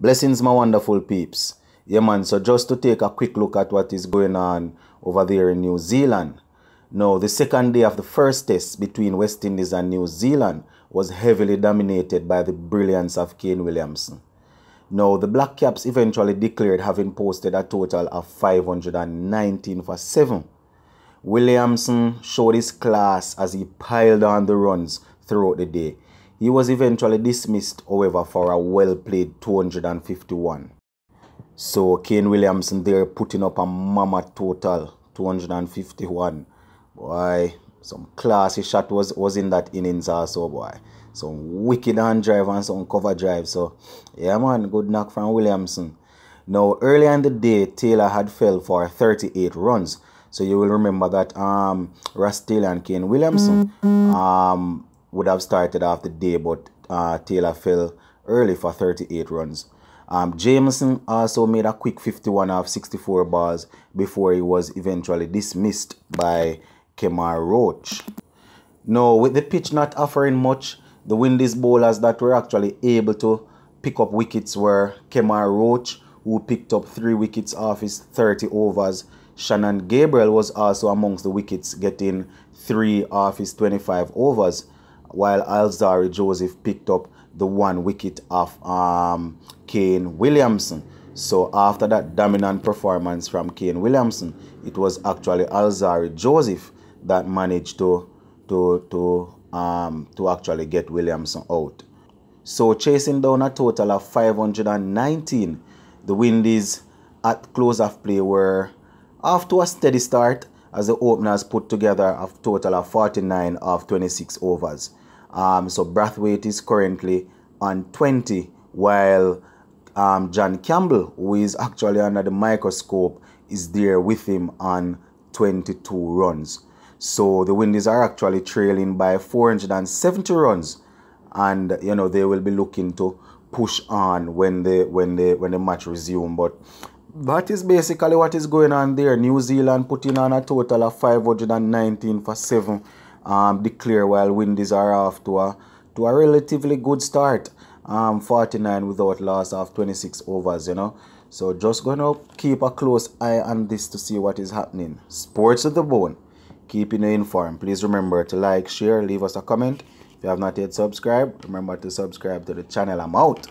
Blessings, my wonderful peeps. Yeah, man, so just to take a quick look at what is going on over there in New Zealand. Now, the second day of the first test between West Indies and New Zealand was heavily dominated by the brilliance of Kane Williamson. Now, the Black Caps eventually declared having posted a total of 519 for 7. Williamson showed his class as he piled on the runs throughout the day he was eventually dismissed, however, for a well played 251. So Kane Williamson there putting up a mama total 251. Boy, some classy shot was, was in that innings also, boy. Some wicked hand drive and some cover drive. So, yeah, man, good knock from Williamson. Now, earlier in the day, Taylor had fell for 38 runs. So you will remember that um, Russ Taylor and Kane Williamson mm-hmm. um, would have started off the day, but uh, Taylor fell early for 38 runs. Um, Jameson also made a quick 51 off 64 balls before he was eventually dismissed by Kemar Roach. Now, with the pitch not offering much, the Windies bowlers that were actually able to pick up wickets were Kemar Roach, who picked up three wickets off his 30 overs. Shannon Gabriel was also amongst the wickets, getting three off his 25 overs while Alzari Joseph picked up the one wicket of um, Kane Williamson. So after that dominant performance from Kane Williamson, it was actually Alzari Joseph that managed to to to um to actually get Williamson out. So chasing down a total of 519, the Windies at close of play were off to a steady start as the openers put together a total of 49 of 26 overs. Um, so Brathwaite is currently on 20, while um, John Campbell, who is actually under the microscope, is there with him on 22 runs. So the Windies are actually trailing by 470 runs, and you know they will be looking to push on when the when the when the match resume. But that is basically what is going on there. New Zealand putting on a total of 519 for seven um, declare while Windies are off to a, to a relatively good start. Um, 49 without loss of 26 overs, you know. So just gonna keep a close eye on this to see what is happening. Sports of the bone. Keeping you informed. Please remember to like, share, leave us a comment. If you have not yet subscribed, remember to subscribe to the channel. I'm out.